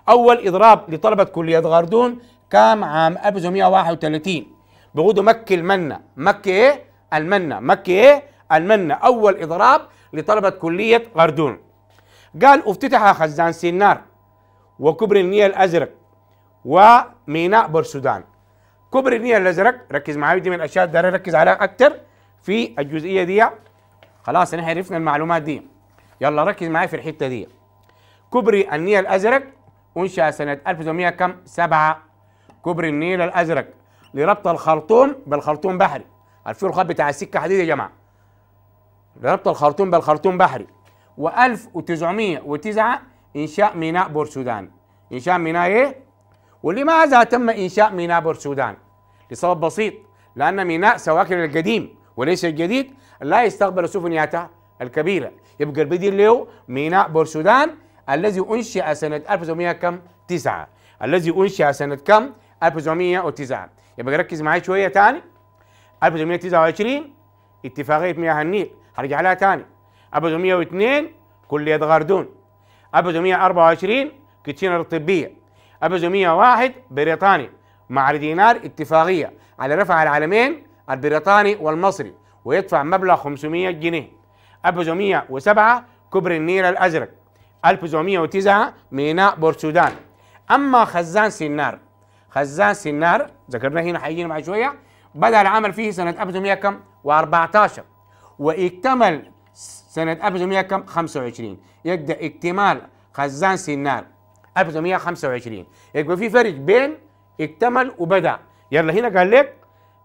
اول اضراب لطلبه كليه غاردون كان عام 1931 بغدو مكي المنة مكي ايه المنة مكي ايه المنة اول اضراب لطلبه كليه غردون قال افتتح خزان سينار وكبر النيل الازرق وميناء بورسودان كوبري النيل الازرق ركز معايا دي من الاشياء اللي ركز عليها اكتر في الجزئيه دي خلاص نحن عرفنا المعلومات دي يلا ركز معايا في الحته دي كوبري النيل الازرق انشا سنه 1900 كم سبعه كوبري النيل الازرق لربط الخرطوم بالخرطوم بحري عارفين الخط بتاع السكه حديد يا جماعه لربط الخرطوم بالخرطوم بحري و1909 انشاء ميناء بورسودان انشاء ميناء ايه ولماذا تم إنشاء ميناء بورسودان لسبب بسيط لأن ميناء سواكن القديم وليس الجديد لا يستقبل السفن ياتا الكبيرة يبقى البديل له ميناء بورسودان الذي أنشئ سنة 1900 كم؟ 9 الذي أنشئ سنة كم؟ 1909 يبقى ركز معي شوية تاني 1929 اتفاقية مياه النيل هرجع لها تاني 1902 كلية غاردون 1924 كتشينر الطبية أبزو 101 بريطاني مع دينار اتفاقية على رفع العلمين البريطاني والمصري ويدفع مبلغ 500 جنيه 107 كبر النيل الأزرق 1909 ميناء بورسودان أما خزان سنار خزان سنار ذكرناه هنا حيجينا بعد شوية بدأ العمل فيه سنة 1900 كم و14 واكتمل سنة كم؟ 25 يبدأ اكتمال خزان سنار 1925 يبقى في فرق بين اكتمل وبدا يلا هنا قال لك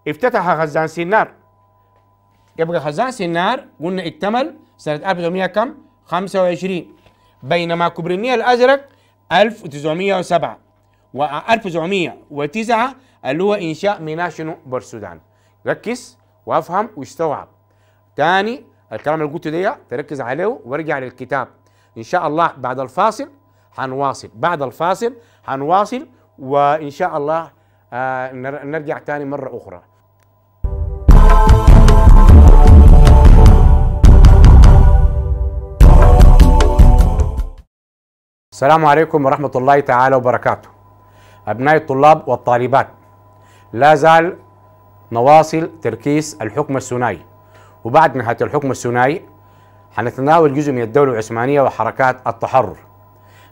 افتتح خزان سنار يبقى خزان سنار قلنا اكتمل سنه 1900 كم 25 بينما كبرينية الازرق 1907 و 1909 اللي هو انشاء ميناء شنو ركز وافهم واستوعب تاني الكلام اللي قلته ده تركز عليه وارجع للكتاب ان شاء الله بعد الفاصل حنواصل بعد الفاصل حنواصل وإن شاء الله آه، نرجع تاني مرة أخرى السلام عليكم ورحمة الله تعالى وبركاته أبناء الطلاب والطالبات لا زال نواصل تركيز الحكم الثنائي وبعد نهاية الحكم الثنائي حنتناول جزء من الدولة العثمانية وحركات التحرر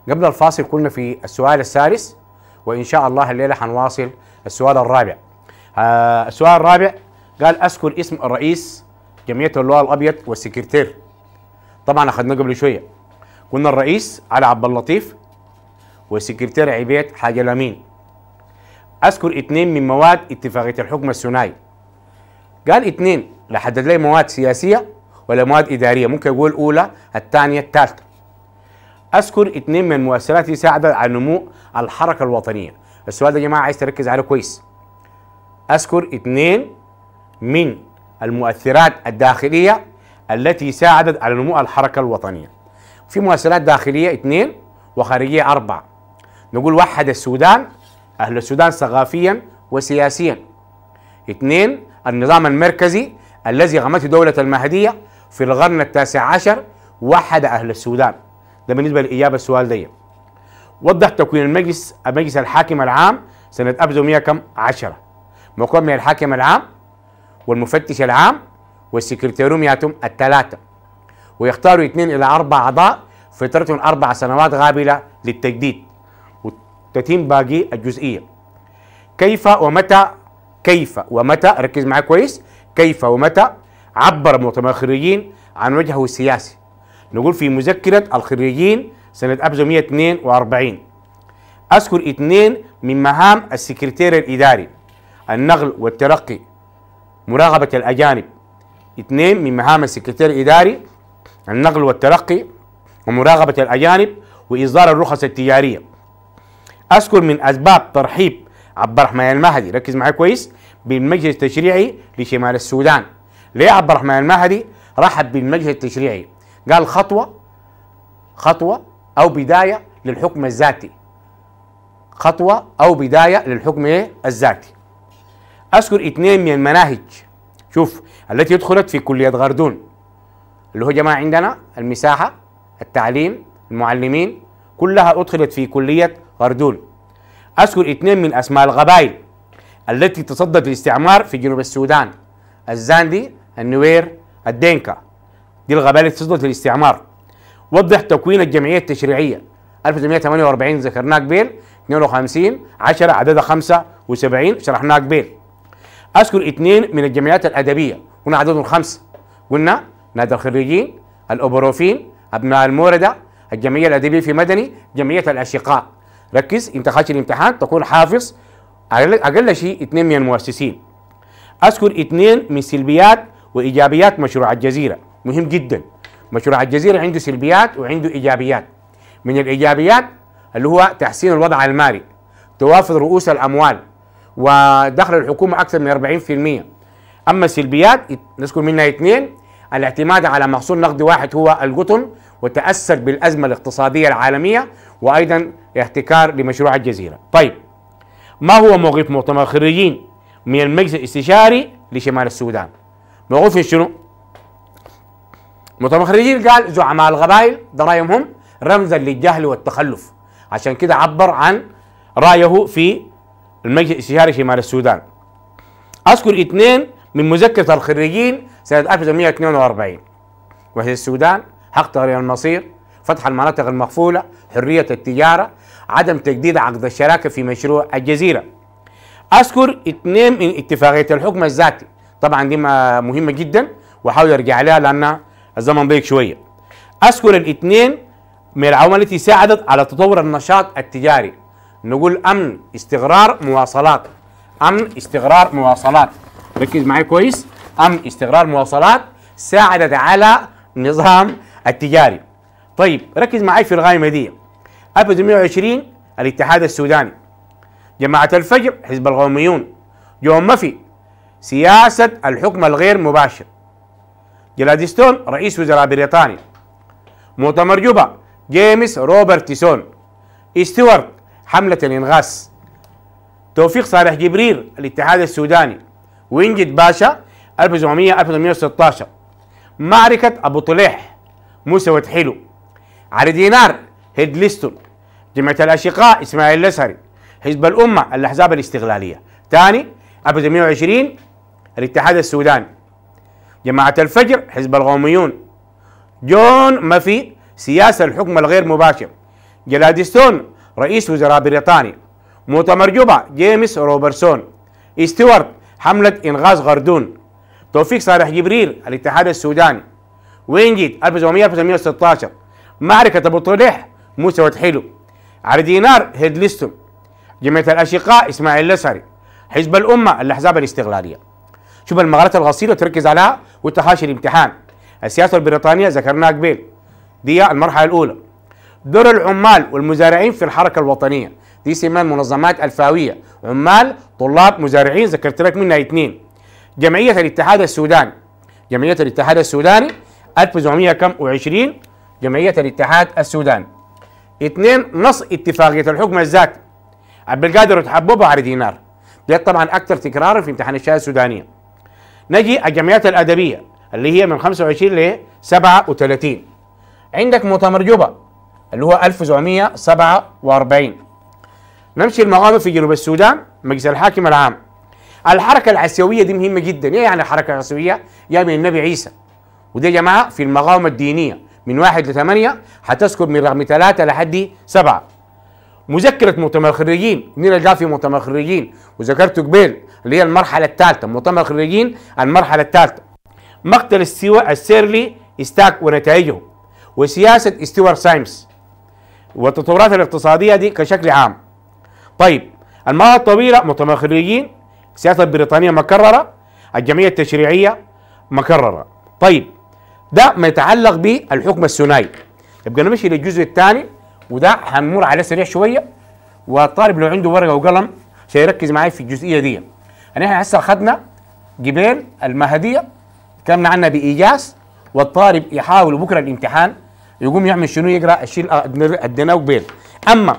قبل الفاصل كنا في السؤال السادس وإن شاء الله الليلة حنواصل السؤال الرابع آه السؤال الرابع قال أذكر اسم الرئيس جمعية اللواء الأبيض والسكرتير طبعا أخذناه قبل شوية قلنا الرئيس على عبد اللطيف والسكرتير عبيد حاجة لامين. أذكر اثنين من مواد اتفاقية الحكم الثنائي قال اثنين لحدد لي مواد سياسية ولا مواد إدارية ممكن يقول أولى الثانية الثالثة اذكر اتنين من مؤثرات ساعدت على نمو الحركه الوطنيه السؤال ده يا جماعه عايز تركز عليه كويس اذكر اتنين من المؤثرات الداخليه التي ساعدت على نمو الحركه الوطنيه في مؤثرات داخليه اثنين وخارجيه اربعه نقول وحد السودان اهل السودان ثقافيا وسياسيا اثنين النظام المركزي الذي غمته دولة المهدية في القرن التاسع عشر وحد أهل السودان ده بالنسبه للاجابه السؤال ده وضح تكوين المجلس مجلس الحاكم العام سنه 1100 كم 10 مكون من الحاكم العام والمفتش العام والسكرتير الثلاثه ويختاروا اثنين الى اربع اعضاء فترتهم اربع سنوات قابله للتجديد وتتم باقي الجزئيه كيف ومتى كيف ومتى ركز معي كويس كيف ومتى عبر المؤتمر الخريجين عن وجهه السياسي نقول في مذكرة الخريجين سنة 1942 أذكر اثنين من مهام السكرتير الإداري النقل والترقي مراقبة الأجانب اثنين من مهام السكرتير الإداري النقل والترقي ومراقبة الأجانب وإصدار الرخص التجارية أذكر من أسباب ترحيب عبد الرحمن المهدي ركز معي كويس بالمجلس التشريعي لشمال السودان ليه عبد الرحمن المهدي رحب بالمجلس التشريعي قال خطوة خطوة أو بداية للحكم الذاتي خطوة أو بداية للحكم إيه؟ الذاتي أذكر اثنين من المناهج شوف التي ادخلت في كلية غردون اللي هو جماعة عندنا المساحة التعليم المعلمين كلها أدخلت في كلية غردون أذكر اثنين من أسماء القبائل التي تصدت للاستعمار في جنوب السودان الزاندي النوير الدينكا دي الغبالة فضلت للاستعمار وضح تكوين الجمعية التشريعية 1848 ذكرناه قبيل 52 10 عددها 75 شرحناه قبيل اذكر اثنين من الجمعيات الادبيه هنا عددهم خمسه قلنا نادي الخريجين الاوبروفين ابناء المورده الجمعيه الادبيه في مدني جمعيه الاشقاء ركز انت خاش الامتحان تكون حافظ اقل شيء اثنين من المؤسسين اذكر اثنين من سلبيات وايجابيات مشروع الجزيره مهم جدا مشروع الجزيرة عنده سلبيات وعنده إيجابيات من الإيجابيات اللي هو تحسين الوضع المالي توافر رؤوس الأموال ودخل الحكومة أكثر من 40% أما السلبيات نذكر منها اثنين الاعتماد على محصول نقدي واحد هو القطن وتأثر بالأزمة الاقتصادية العالمية وأيضا احتكار لمشروع الجزيرة طيب ما هو موقف مؤتمر الخريجين من المجلس الاستشاري لشمال السودان موقف شنو متمخرجين قال زعماء القبائل ده رايهم رمزا للجهل والتخلف عشان كده عبر عن رايه في المجلس الشهاري شمال السودان اذكر اثنين من مذكره الخريجين سنه 1942 وهي السودان حق تغيير المصير فتح المناطق المقفوله حريه التجاره عدم تجديد عقد الشراكه في مشروع الجزيره اذكر اثنين من اتفاقيه الحكم الذاتي طبعا دي مهمه جدا وحاول ارجع لها لانها الزمن ضيق شويه اذكر الاثنين من العوامل التي ساعدت على تطور النشاط التجاري نقول امن استقرار مواصلات امن استقرار مواصلات ركز معي كويس امن استقرار مواصلات ساعدت على النظام التجاري طيب ركز معي في القائمه دي 1920 الاتحاد السوداني جماعه الفجر حزب القوميون جون مفي سياسه الحكم الغير مباشر جلادستون رئيس وزراء بريطاني مؤتمر جوبا جيمس روبرتسون ستيوارت حملة الإنغاس توفيق صالح جبرير الاتحاد السوداني وينجد باشا 1800 1816 معركة أبو طليح موسى وتحيلو على دينار هيد ليستون جمعية الأشقاء إسماعيل الأزهري حزب الأمة الأحزاب الاستغلالية ثاني 1920 الاتحاد السوداني جماعة الفجر حزب الغوميون جون مافي سياسة الحكم الغير مباشر جلادستون رئيس وزراء بريطاني مؤتمر جوبا جيمس روبرسون ستيوارت حملة إنغاز غردون توفيق صالح جبريل الاتحاد السوداني وينجيت 1916 معركة أبو طليح موسى حلو على دينار هيدلستون جمعية الأشقاء إسماعيل لسري حزب الأمة الأحزاب الاستغلالية شوف المغارات الغصيره تركز عليها وتخش الامتحان السياسه البريطانيه ذكرناها قبل دي المرحله الاولى دور العمال والمزارعين في الحركه الوطنيه دي اسمها المنظمات الفاويه عمال طلاب مزارعين ذكرت لك منها اثنين جمعيه الاتحاد السوداني جمعيه الاتحاد السوداني 1920 جمعيه الاتحاد السوداني اثنين نص اتفاقيه الحكم الذاتي عبد القادر وتحببه على دينار ده طبعا اكثر تكرارا في امتحان الشهاده السودانيه نجي الجمعيات الادبيه اللي هي من 25 ل 37 عندك مؤتمر جوبا اللي هو 1747 نمشي المغامر في جنوب السودان مجلس الحاكم العام الحركه العسيويه دي مهمه جدا ايه يعني الحركه العسيويه يا من النبي عيسى ودي يا جماعه في المغامة الدينيه من واحد لثمانية هتسكر من رقم ثلاثة لحد سبعة مذكرة مؤتمر الخريجين نينا جاء في مؤتمر الخريجين وذكرته قبيل اللي هي المرحله الثالثه مؤتمر الخريجين المرحله الثالثه مقتل السيرلي ستاك ونتائجه وسياسه ستيوار سايمس والتطورات الاقتصاديه دي كشكل عام طيب المرحله الطويله مؤتمر الخريجين السياسه البريطانيه مكرره الجمعيه التشريعيه مكرره طيب ده ما يتعلق بالحكم الثنائي يبقى نمشي للجزء الثاني وده هنمر عليه سريع شويه والطالب لو عنده ورقه وقلم سيركز معايا في الجزئيه دي يعني احنا هسه اخذنا جبيل المهديه تكلمنا عنها بايجاز والطالب يحاول بكره الامتحان يقوم يعمل شنو يقرا الشيء اديناه وبيل اما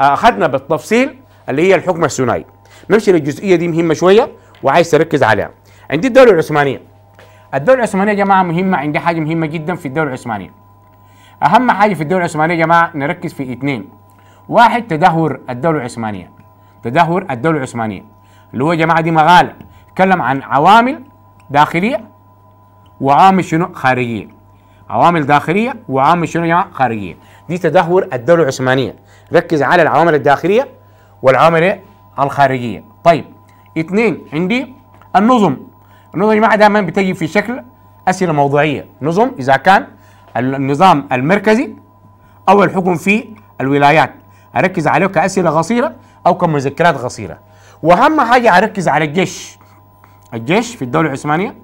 اخذنا بالتفصيل اللي هي الحكم الثنائي نمشي للجزئيه دي مهمه شويه وعايز تركز عليها عندي الدوله العثمانيه الدوله العثمانيه يا جماعه مهمه عندي حاجه مهمه جدا في الدوله العثمانيه اهم حاجه في الدوله العثمانيه يا جماعه نركز في اثنين واحد تدهور الدوله العثمانيه تدهور الدوله العثمانيه اللي هو يا جماعه دي مغالب اتكلم عن عوامل داخليه وعوامل شنو خارجيه عوامل داخليه وعوامل شنو يا خارجيه دي تدهور الدوله العثمانيه ركز على العوامل الداخليه والعوامل الخارجيه طيب اثنين عندي النظم النظم يا جماعه دائما بتجي في شكل اسئله موضوعيه نظم اذا كان النظام المركزي او الحكم في الولايات اركز عليه كاسئله قصيره او كمذكرات قصيره واهم حاجه اركز على الجيش الجيش في الدوله العثمانيه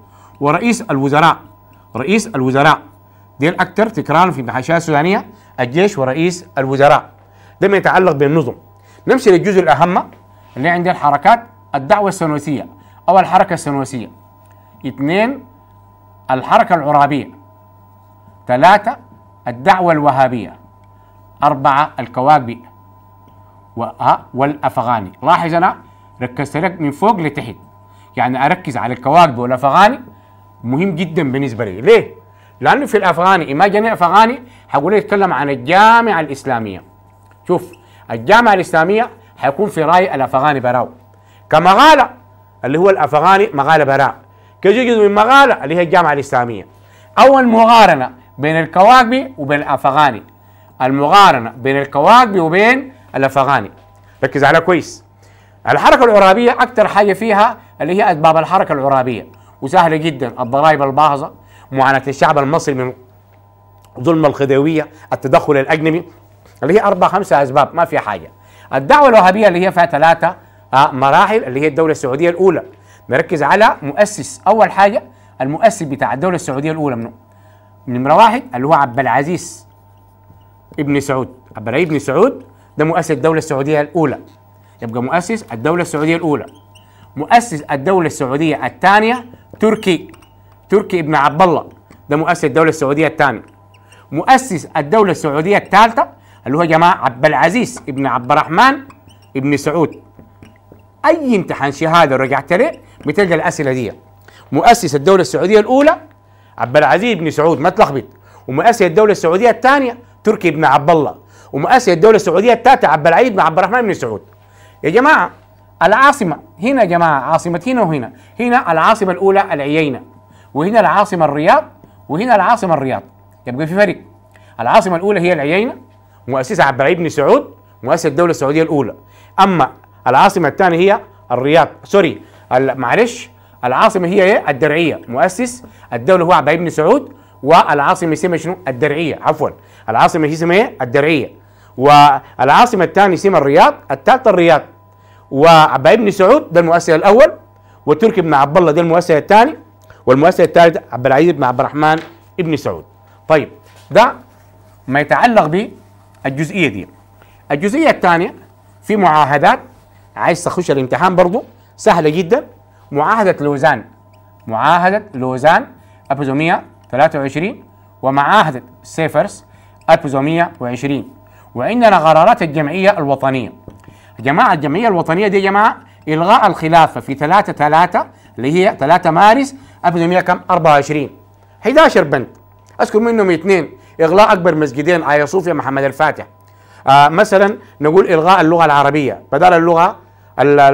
ورئيس الوزراء رئيس الوزراء دي الاكثر تكرارا في المحاشاه السودانيه الجيش ورئيس الوزراء ده ما يتعلق بالنظم نمشي للجزء الاهم اللي عند الحركات الدعوه السنوسيه او الحركه السنوسيه اثنين الحركه العرابيه ثلاثه الدعوه الوهابيه اربعه الكواكبي والافغاني لاحظ انا ركزت لك من فوق لتحت يعني اركز على الكواكب والافغاني مهم جدا بالنسبه لي ليه لانه في الافغاني ما جاني افغاني حقول يتكلم عن الجامعه الاسلاميه شوف الجامعه الاسلاميه حيكون في راي الافغاني براو كمغاله اللي هو الافغاني مغاله براء كجزء من مغاله اللي هي الجامعه الاسلاميه اول مقارنه بين الكواكب وبين الافغاني المقارنه بين الكواكب وبين الافغاني ركز على كويس الحركة العرابية أكثر حاجة فيها اللي هي أسباب الحركة العرابية وسهلة جدا الضرائب الباهظة معاناة الشعب المصري من ظلم الخديوية التدخل الأجنبي اللي هي أربع خمسة أسباب ما في حاجة الدعوة الوهابية اللي هي فيها ثلاثة آه، مراحل اللي هي الدولة السعودية الأولى مركز على مؤسس أول حاجة المؤسس بتاع الدولة السعودية الأولى منه نمرة واحد اللي هو عبد العزيز ابن سعود عبد العزيز ابن سعود ده مؤسس الدولة السعودية الأولى يبقى مؤسس الدولة السعودية الأولى مؤسس الدولة السعودية الثانية تركي تركي ابن عبد الله ده مؤسس الدولة السعودية الثانية مؤسس الدولة السعودية الثالثة اللي هو جماعة عبد العزيز ابن عبد الرحمن ابن سعود أي امتحان شهادة رجعت له بتلقى الأسئلة دي مؤسس الدولة السعودية الأولى عبد العزيز بن سعود ما تلخبط ومؤسس الدولة السعودية الثانية تركي بن عبد الله ومؤسس الدولة السعودية الثالثة عبد العزيز بن عبد الرحمن بن سعود يا جماعة العاصمة هنا يا جماعة عاصمة هنا وهنا هنا العاصمة الأولى العيينة وهنا العاصمة الرياض وهنا العاصمة الرياض يبقى في فرق العاصمة الأولى هي العيينة مؤسسها عبد العزيز بن سعود مؤسس الدولة السعودية الأولى أما العاصمة الثانية هي الرياض سوري معلش العاصمة هي إيه؟ الدرعية مؤسس الدولة هو عبد العزيز بن سعود والعاصمة اسمها شنو؟ الدرعية عفوا العاصمة اسمها إيه؟ الدرعية والعاصمه الثانيه سيم الرياض الثالثه الرياض وعبا ابن سعود ده المؤسس الاول وتركي بن عبد الله ده المؤسس الثاني والمؤسس الثالث عبد العزيز بن عبد الرحمن ابن سعود طيب ده ما يتعلق بالجزئيه دي الجزئيه الثانيه في معاهدات عايز تخش الامتحان برضه سهله جدا معاهده لوزان معاهده لوزان 1123 ومعاهده سيفرس 1920 وعندنا قرارات الجمعيه الوطنيه جماعه الجمعيه الوطنيه دي يا جماعه الغاء الخلافه في 3 3 اللي هي 3 مارس 1924 11 بند اذكر منهم اثنين إغلاء اكبر مسجدين ايا صوفيا محمد الفاتح آه مثلا نقول الغاء اللغه العربيه بدل اللغه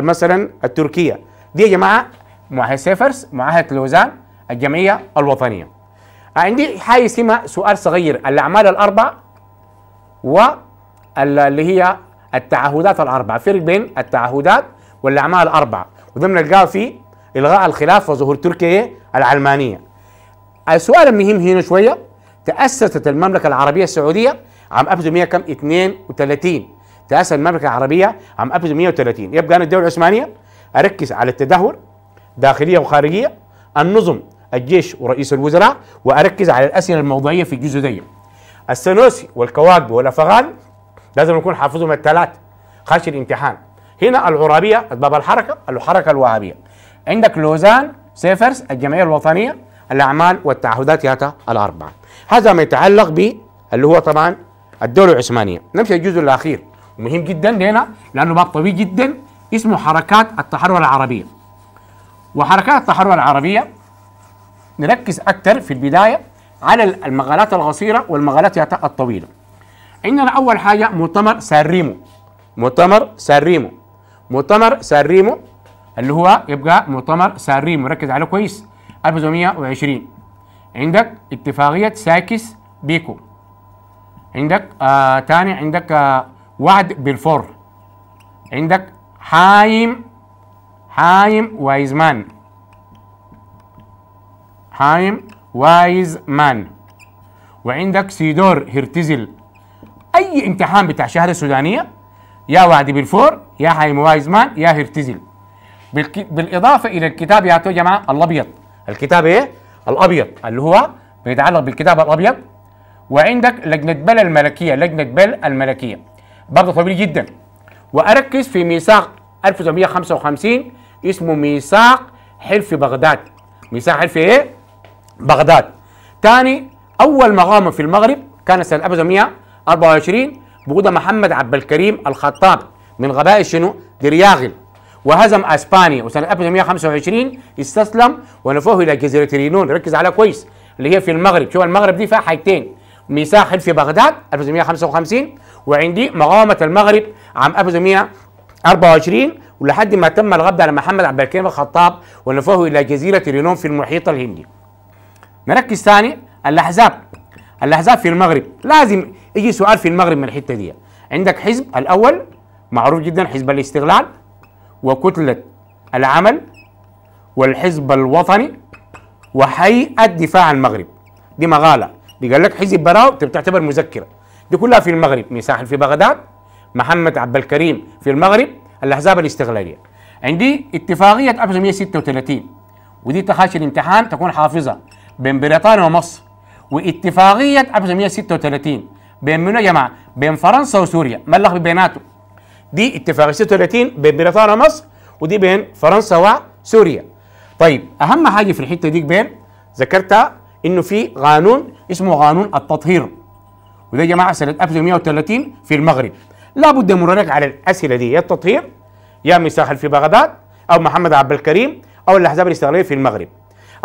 مثلا التركيه دي يا جماعه معاهد سيفرس معاهد لوزان الجمعيه الوطنيه عندي حاجه اسمها سؤال صغير الاعمال الاربع و اللي هي التعهدات الاربعه فرق بين التعهدات والاعمال الاربعه وده بنلقاه في الغاء الخلاف وظهور تركيا العلمانيه السؤال المهم هنا شويه تاسست المملكه العربيه السعوديه عام 32 تاسست المملكه العربيه عام 1930 يبقى انا الدوله العثمانيه اركز على التدهور داخليه وخارجيه النظم الجيش ورئيس الوزراء واركز على الاسئله الموضوعيه في الجزء دي السنوسي والكواكب والافغان لازم نكون حافظهم الثلاث خش الامتحان هنا العرابيه اسباب الحركه الحركه الوهابيه عندك لوزان سيفرس الجمعيه الوطنيه الاعمال والتعهدات ياتا الاربعه هذا ما يتعلق ب اللي هو طبعا الدوله العثمانيه نمشي الجزء الاخير مهم جدا لنا لانه باب طويل جدا اسمه حركات التحرر العربيه وحركات التحرر العربيه نركز اكثر في البدايه على المقالات القصيره والمقالات الطويله عندنا اول حاجه مؤتمر ساريمو مؤتمر ساريمو مؤتمر ساريمو اللي هو يبقى مؤتمر ساريمو ركز عليه كويس 1920 عندك اتفاقيه ساكس بيكو عندك آه تاني عندك آه وعد بالفور عندك حايم حايم وايزمان حايم وايزمان وعندك سيدور هرتزل اي امتحان بتاع شهاده سودانيه يا وادي بالفور يا هاي موايزمان يا هرتزل بالاضافه الى الكتاب يا يا جماعه الابيض الكتاب ايه؟ الابيض اللي هو بيتعلق بالكتاب الابيض وعندك لجنه بل الملكيه لجنه بل الملكيه برضه طويل جدا واركز في ميثاق 1955 اسمه ميثاق حلف بغداد ميثاق حلف ايه؟ بغداد ثاني اول مغامره في المغرب كانت سنه 1955 24 بقود محمد عبد الكريم الخطاب من قبائل شنو؟ درياغل وهزم اسبانيا وسنه 1825 استسلم ونفوه الى جزيره رينون ركز عليها كويس اللي هي في المغرب شوف المغرب دي فيها حاجتين ميثاق في بغداد 1855 وعندي مقاومه المغرب عام 1824 ولحد ما تم الغبد على محمد عبد الكريم الخطاب ونفوه الى جزيره رينون في المحيط الهندي نركز ثاني الاحزاب الاحزاب في المغرب لازم يجي سؤال في المغرب من الحته دي عندك حزب الاول معروف جدا حزب الاستغلال وكتله العمل والحزب الوطني وهيئه دفاع المغرب دي مغاله دي قال لك حزب براو تعتبر مذكره دي كلها في المغرب مساحل في بغداد محمد عبد الكريم في المغرب الاحزاب الاستقلاليه عندي اتفاقيه 1936 ودي تخاشي الامتحان تكون حافظها بين بريطانيا ومصر واتفاقيه 1936 بين منو يا جماعه؟ بين فرنسا وسوريا ما اللخبط بيناتهم دي اتفاقيه 36 بين بريطانيا ومصر ودي بين فرنسا وسوريا طيب اهم حاجه في الحته دي بين ذكرتها انه في قانون اسمه قانون التطهير وده يا جماعه سنه 1830 في المغرب لابد من مرورك على الاسئله دي يا التطهير يا ميثاق في بغداد او محمد عبد الكريم او الاحزاب الاستقلاليه في المغرب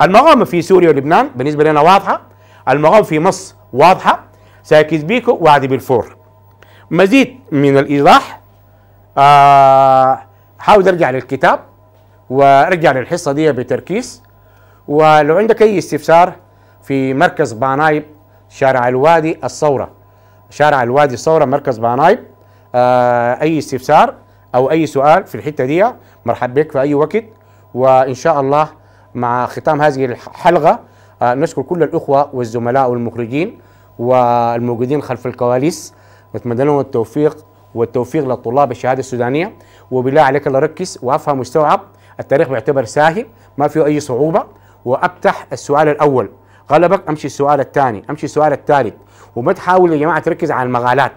المقاومه في سوريا ولبنان بالنسبه لنا واضحه المغام في مصر واضحة ساكت بيكو وعدي بالفور مزيد من الإيضاح آه حاول ارجع للكتاب وارجع للحصة دي بتركيز ولو عندك أي استفسار في مركز بانايب شارع الوادي الثورة شارع الوادي الثورة مركز بانايب آه أي استفسار أو أي سؤال في الحتة دي مرحب بك في أي وقت وإن شاء الله مع ختام هذه الحلقة آه، نشكر كل الإخوة والزملاء والمخرجين والموجودين خلف الكواليس نتمنى لهم التوفيق والتوفيق للطلاب الشهادة السودانية وبالله عليك الله ركز وأفهم واستوعب التاريخ بيعتبر سهل ما فيه أي صعوبة وأفتح السؤال الأول غلبك أمشي السؤال الثاني أمشي السؤال الثالث وما تحاول يا جماعة تركز على المقالات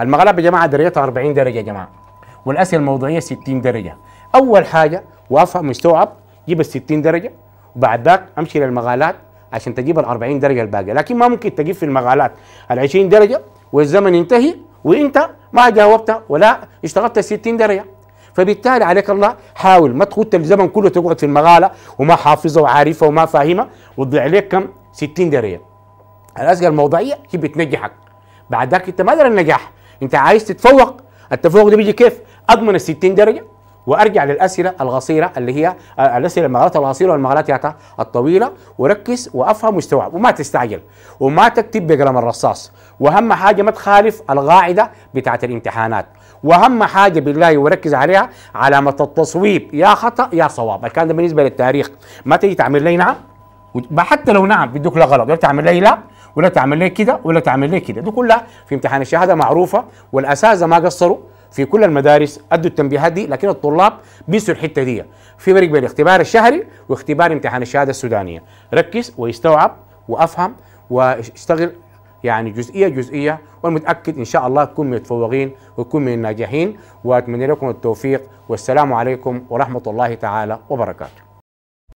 المقالات يا جماعة درجتها 40 درجة يا جماعة والأسئلة الموضوعية 60 درجة أول حاجة وأفهم واستوعب جيب ال 60 درجة وبعد ذاك أمشي للمقالات عشان تجيب ال 40 درجه الباقيه لكن ما ممكن تجيب في المغالات ال 20 درجه والزمن ينتهي وانت ما جاوبت ولا اشتغلت 60 درجه فبالتالي عليك الله حاول ما تخد الزمن كله تقعد في المغاله وما حافظه وعارفه وما فاهمه وتضيع عليك كم 60 درجه الاسئله الموضعيه هي بتنجحك بعد ذاك انت ما النجاح انت عايز تتفوق التفوق ده بيجي كيف اضمن ال 60 درجه وارجع للاسئله القصيره اللي هي آه، الاسئله المغالات القصيره والمغالات الطويله وركز وافهم واستوعب وما تستعجل وما تكتب بقلم الرصاص واهم حاجه ما تخالف القاعده بتاعه الامتحانات واهم حاجه بالله وركز عليها علامه التصويب يا خطا يا صواب الكلام ده بالنسبه للتاريخ ما تيجي تعمل لي نعم حتى لو نعم بدك لا غلط لا تعمل لي لا ولا تعمل لي كده ولا تعمل لي كده دي كلها في امتحان الشهاده معروفه والاساتذه ما قصروا في كل المدارس ادوا التنبيهات دي لكن الطلاب بيسوا الحته دي في فرق بين الاختبار الشهري واختبار امتحان الشهاده السودانيه ركز واستوعب وافهم واشتغل يعني جزئيه جزئيه ومتاكد ان شاء الله تكون من المتفوقين وتكون من الناجحين واتمنى لكم التوفيق والسلام عليكم ورحمه الله تعالى وبركاته